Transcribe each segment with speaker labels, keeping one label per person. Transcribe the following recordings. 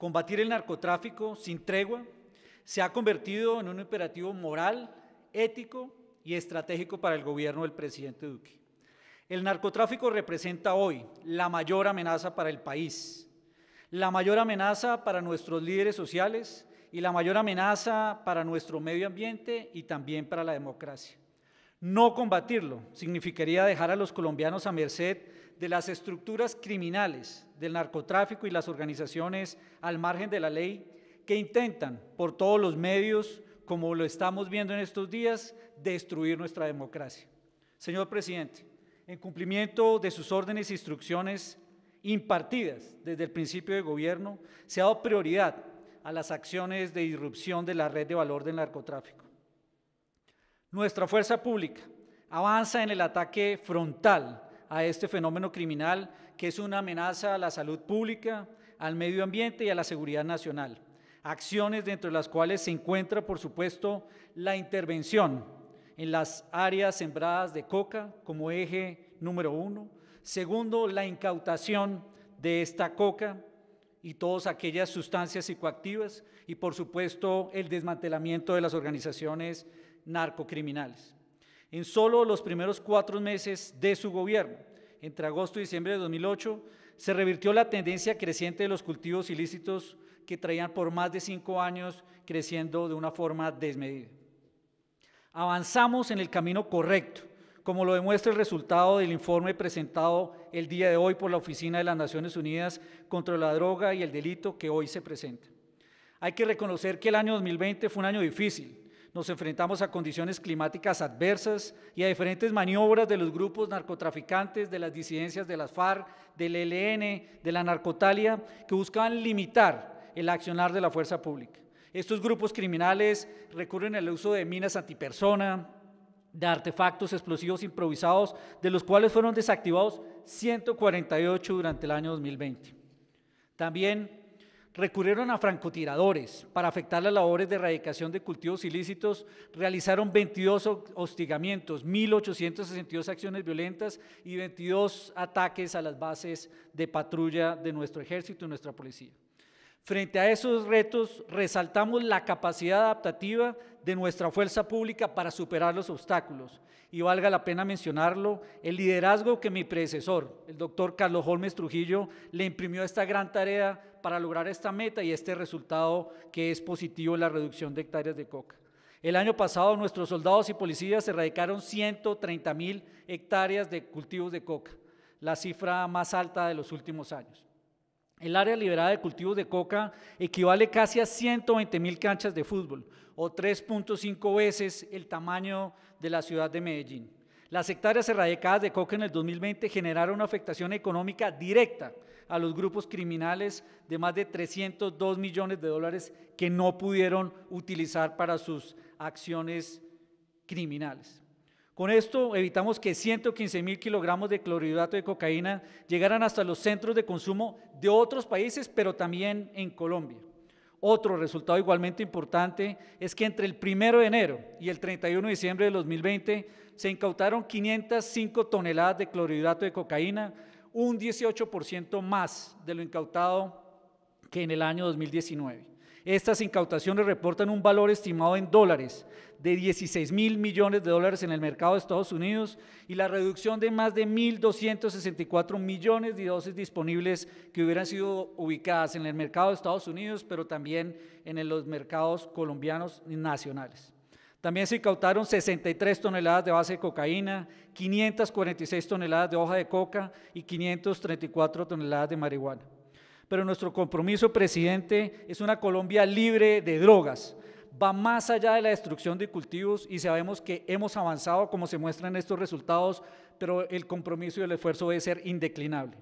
Speaker 1: Combatir el narcotráfico sin tregua se ha convertido en un imperativo moral, ético y estratégico para el gobierno del presidente Duque. El narcotráfico representa hoy la mayor amenaza para el país, la mayor amenaza para nuestros líderes sociales y la mayor amenaza para nuestro medio ambiente y también para la democracia. No combatirlo significaría dejar a los colombianos a merced de las estructuras criminales, del narcotráfico y las organizaciones al margen de la ley que intentan por todos los medios, como lo estamos viendo en estos días, destruir nuestra democracia. Señor presidente, en cumplimiento de sus órdenes e instrucciones impartidas desde el principio de gobierno, se ha dado prioridad a las acciones de irrupción de la red de valor del narcotráfico. Nuestra fuerza pública avanza en el ataque frontal a este fenómeno criminal que es una amenaza a la salud pública, al medio ambiente y a la seguridad nacional. Acciones dentro de las cuales se encuentra, por supuesto, la intervención en las áreas sembradas de coca como eje número uno. Segundo, la incautación de esta coca y todas aquellas sustancias psicoactivas y, por supuesto, el desmantelamiento de las organizaciones narcocriminales. En solo los primeros cuatro meses de su gobierno, entre agosto y diciembre de 2008, se revirtió la tendencia creciente de los cultivos ilícitos que traían por más de cinco años creciendo de una forma desmedida. Avanzamos en el camino correcto, como lo demuestra el resultado del informe presentado el día de hoy por la Oficina de las Naciones Unidas contra la Droga y el Delito que hoy se presenta. Hay que reconocer que el año 2020 fue un año difícil, nos enfrentamos a condiciones climáticas adversas y a diferentes maniobras de los grupos narcotraficantes, de las disidencias de las FARC, del ELN, de la narcotalia, que buscaban limitar el accionar de la fuerza pública. Estos grupos criminales recurren al uso de minas antipersona, de artefactos explosivos improvisados, de los cuales fueron desactivados 148 durante el año 2020. También recurrieron a francotiradores para afectar las labores de erradicación de cultivos ilícitos, realizaron 22 hostigamientos, 1.862 acciones violentas y 22 ataques a las bases de patrulla de nuestro ejército y nuestra policía. Frente a esos retos, resaltamos la capacidad adaptativa de nuestra fuerza pública para superar los obstáculos. Y valga la pena mencionarlo, el liderazgo que mi predecesor, el doctor Carlos Holmes Trujillo, le imprimió a esta gran tarea para lograr esta meta y este resultado que es positivo en la reducción de hectáreas de coca. El año pasado nuestros soldados y policías erradicaron 130 mil hectáreas de cultivos de coca, la cifra más alta de los últimos años. El área liberada de cultivos de coca equivale casi a 120 mil canchas de fútbol, o 3.5 veces el tamaño de la ciudad de Medellín. Las hectáreas erradicadas de coca en el 2020 generaron una afectación económica directa a los grupos criminales de más de 302 millones de dólares que no pudieron utilizar para sus acciones criminales. Con esto evitamos que 115 mil kilogramos de clorhidrato de cocaína llegaran hasta los centros de consumo de otros países, pero también en Colombia. Otro resultado igualmente importante es que entre el 1 de enero y el 31 de diciembre de 2020 se incautaron 505 toneladas de clorhidrato de cocaína, un 18% más de lo incautado que en el año 2019. Estas incautaciones reportan un valor estimado en dólares de 16 mil millones de dólares en el mercado de Estados Unidos y la reducción de más de 1.264 millones de dosis disponibles que hubieran sido ubicadas en el mercado de Estados Unidos, pero también en los mercados colombianos y nacionales. También se incautaron 63 toneladas de base de cocaína, 546 toneladas de hoja de coca y 534 toneladas de marihuana. Pero nuestro compromiso, presidente, es una Colombia libre de drogas. Va más allá de la destrucción de cultivos y sabemos que hemos avanzado como se muestran estos resultados, pero el compromiso y el esfuerzo debe ser indeclinable.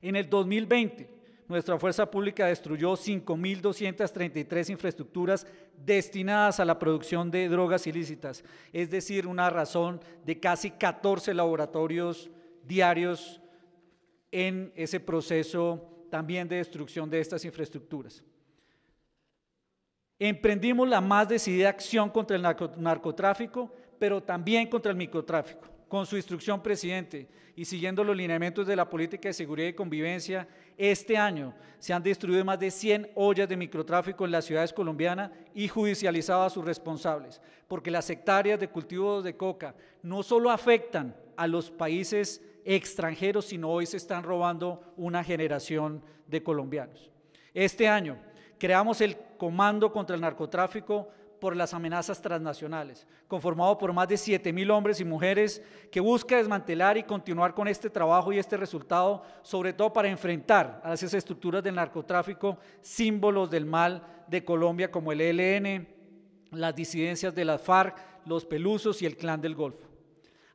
Speaker 1: En el 2020, nuestra fuerza pública destruyó 5.233 infraestructuras destinadas a la producción de drogas ilícitas, es decir, una razón de casi 14 laboratorios diarios en ese proceso también de destrucción de estas infraestructuras. Emprendimos la más decidida acción contra el narcotráfico, pero también contra el microtráfico. Con su instrucción, presidente, y siguiendo los lineamientos de la política de seguridad y convivencia, este año se han destruido más de 100 ollas de microtráfico en las ciudades colombianas y judicializado a sus responsables, porque las hectáreas de cultivos de coca no solo afectan a los países extranjeros, sino hoy se están robando una generación de colombianos. Este año creamos el Comando contra el Narcotráfico por las amenazas transnacionales, conformado por más de 7.000 hombres y mujeres que busca desmantelar y continuar con este trabajo y este resultado, sobre todo para enfrentar a las estructuras del narcotráfico, símbolos del mal de Colombia como el ELN, las disidencias de las FARC, los Pelusos y el Clan del Golfo.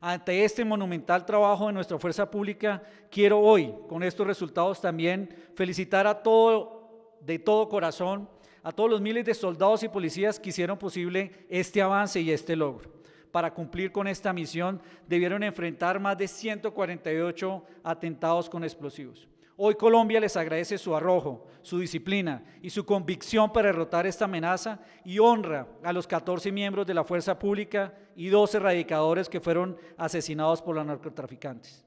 Speaker 1: Ante este monumental trabajo de nuestra fuerza pública, quiero hoy, con estos resultados también, felicitar a todo, de todo corazón, a todos los miles de soldados y policías que hicieron posible este avance y este logro. Para cumplir con esta misión, debieron enfrentar más de 148 atentados con explosivos. Hoy Colombia les agradece su arrojo, su disciplina y su convicción para derrotar esta amenaza y honra a los 14 miembros de la fuerza pública y 12 radicadores que fueron asesinados por los narcotraficantes.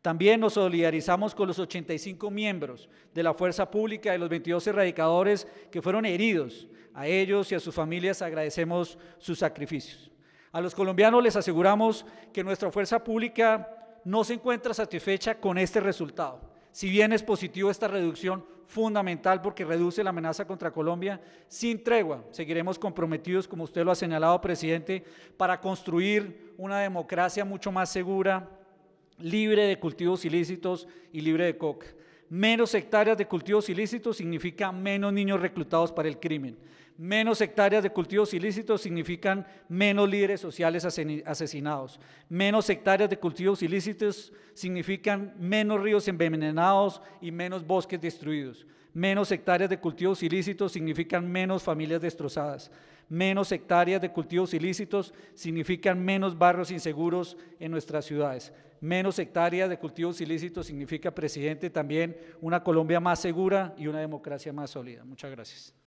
Speaker 1: También nos solidarizamos con los 85 miembros de la fuerza pública y los 22 radicadores que fueron heridos. A ellos y a sus familias agradecemos sus sacrificios. A los colombianos les aseguramos que nuestra fuerza pública no se encuentra satisfecha con este resultado si bien es positivo esta reducción, fundamental porque reduce la amenaza contra Colombia sin tregua. Seguiremos comprometidos, como usted lo ha señalado, presidente, para construir una democracia mucho más segura, libre de cultivos ilícitos y libre de coca. Menos hectáreas de cultivos ilícitos significa menos niños reclutados para el crimen. Menos hectáreas de cultivos ilícitos significan menos líderes sociales asesinados. Menos hectáreas de cultivos ilícitos significan menos ríos envenenados y menos bosques destruidos. Menos hectáreas de cultivos ilícitos significan menos familias destrozadas. Menos hectáreas de cultivos ilícitos significan menos barrios inseguros en nuestras ciudades menos hectáreas de cultivos ilícitos significa, presidente, también una Colombia más segura y una democracia más sólida. Muchas gracias.